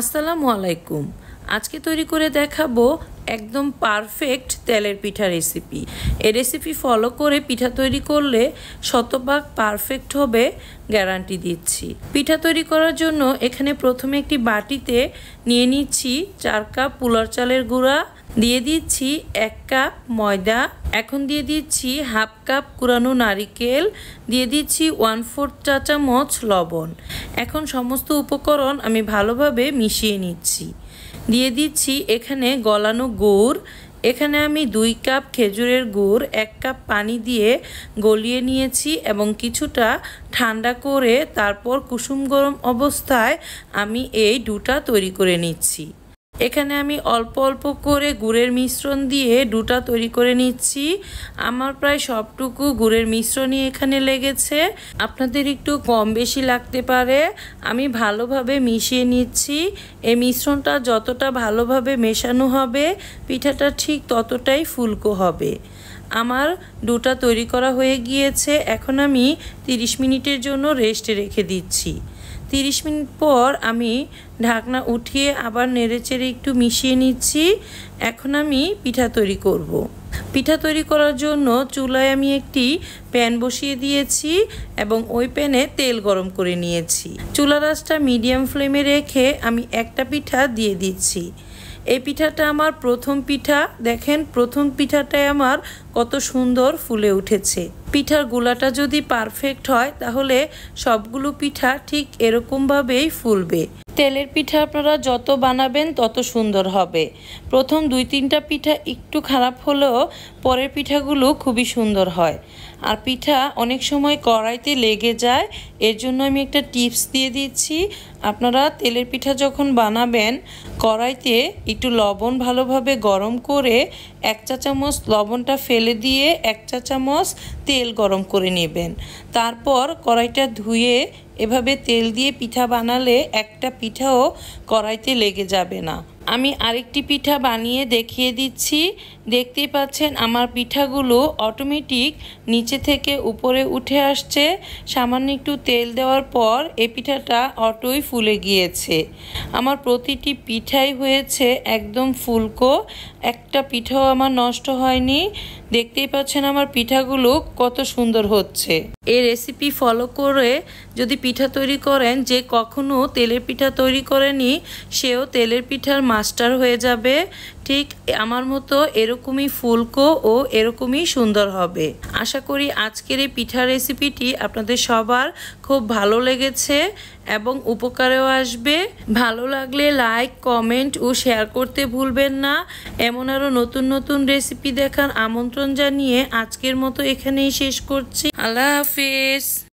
আসসালামু আলাইকুম আজকে তৈরি করে দেখাবো একদম পারফেক্ট তেলের পিঠা রেসিপি এ রেসিপি ফলো করে পিঠা তৈরি করলে শতভাগ পারফেক্ট হবে গ্যারান্টি দিচ্ছি পিঠা তৈরি করার জন্য এখানে প্রথমে একটি বাটিতে নিয়ে নিচ্ছি চার কাপ পুলার চালের গুঁড়া দিয়ে দিচ্ছি এক কাপ ময়দা এখন দিয়ে দিচ্ছি হাফ কাপ কুরানো নারিকেল দিয়ে দিচ্ছি ওয়ান ফোর্থ চা চামচ লবণ এখন সমস্ত উপকরণ আমি ভালোভাবে মিশিয়ে নিচ্ছি দিয়ে দিচ্ছি এখানে গলানো গুড় এখানে আমি দুই কাপ খেজুরের গুড় এক কাপ পানি দিয়ে গলিয়ে নিয়েছি এবং কিছুটা ঠান্ডা করে তারপর কুসুম গরম অবস্থায় আমি এই ডুটা তৈরি করে নিচ্ছি এখানে আমি অল্প অল্প করে গুড়ের মিশ্রণ দিয়ে দুটা তৈরি করে নিচ্ছি আমার প্রায় সবটুকু গুড়ের মিশ্রণই এখানে লেগেছে আপনাদের একটু কম বেশি লাগতে পারে আমি ভালোভাবে মিশিয়ে নিচ্ছি এই মিশ্রণটা যতটা ভালোভাবে মেশানো হবে পিঠাটা ঠিক ততটাই ফুলকো হবে আমার দুটা তৈরি করা হয়ে গিয়েছে এখন আমি 30 মিনিটের জন্য রেস্টে রেখে দিচ্ছি তিরিশ মিনিট পর আমি ঢাকনা উঠিয়ে আবার নেড়েচেড়ে একটু মিশিয়ে নিচ্ছি এখন আমি পিঠা তৈরি করব। পিঠা তৈরি করার জন্য চুলায় আমি একটি প্যান বসিয়ে দিয়েছি এবং ওই প্যানে তেল গরম করে নিয়েছি চুলা রাসটা মিডিয়াম ফ্লেমে রেখে আমি একটা পিঠা দিয়ে দিচ্ছি এই পিঠাটা আমার প্রথম পিঠা দেখেন প্রথম পিঠাটায় আমার কত সুন্দর ফুলে উঠেছে পিঠার গুলাটা যদি পারফেক্ট হয় তাহলে সবগুলো পিঠা ঠিক এরকমভাবেই ফুলবে তেলের পিঠা আপনারা যত বানাবেন তত সুন্দর হবে প্রথম দুই তিনটা পিঠা একটু খারাপ হলেও পরের পিঠাগুলো খুবই সুন্দর হয় আর পিঠা অনেক সময় কড়াইতে লেগে যায় এর জন্য আমি একটা টিপস দিয়ে দিচ্ছি আপনারা তেলের পিঠা যখন বানাবেন কড়াইতে একটু লবণ ভালোভাবে গরম করে এক চা চামচ লবণটা ফেলে দিয়ে এক চা চামচ তেল তেল গরম করে নেবেন তারপর কড়াইটা ধুয়ে এভাবে তেল দিয়ে পিঠা বানালে একটা পিঠাও কড়াইতে লেগে যাবে না আমি আরেকটি পিঠা বানিয়ে দেখিয়ে দিচ্ছি দেখতেই পাচ্ছেন আমার পিঠাগুলো অটোমেটিক নিচে থেকে উপরে উঠে আসছে সামান্য একটু তেল দেওয়ার পর এ পিঠাটা অটোই ফুলে গিয়েছে আমার প্রতিটি পিঠাই হয়েছে একদম ফুলকো একটা পিঠাও আমার নষ্ট হয়নি দেখতেই পাচ্ছেন আমার পিঠাগুলো কত সুন্দর হচ্ছে এই রেসিপি ফলো করে যদি পিঠা তৈরি করেন যে কখনো তেলের পিঠা তৈরি করেনি সেও তেলের পিঠার মাস্টার হয়ে যাবে ঠিক আমার মতো এরকমই ফুলকো ও এরকমই সুন্দর হবে আশা করি আজকের এই পিঠা রেসিপিটি আপনাদের সবার খুব ভালো লেগেছে এবং উপকারেও আসবে ভালো লাগলে লাইক কমেন্ট ও শেয়ার করতে ভুলবেন না এমন আরও নতুন নতুন রেসিপি দেখার আমন্ত্রণ জানিয়ে আজকের মতো এখানেই শেষ করছি আল্লাহ হাফিজ